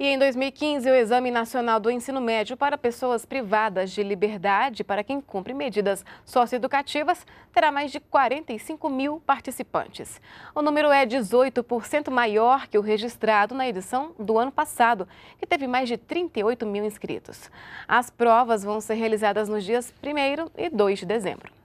E em 2015, o Exame Nacional do Ensino Médio para Pessoas Privadas de Liberdade, para quem cumpre medidas socioeducativas, terá mais de 45 mil participantes. O número é 18% maior que o registrado na edição do ano passado, que teve mais de 38 mil inscritos. As provas vão ser realizadas nos dias 1 e 2 de dezembro.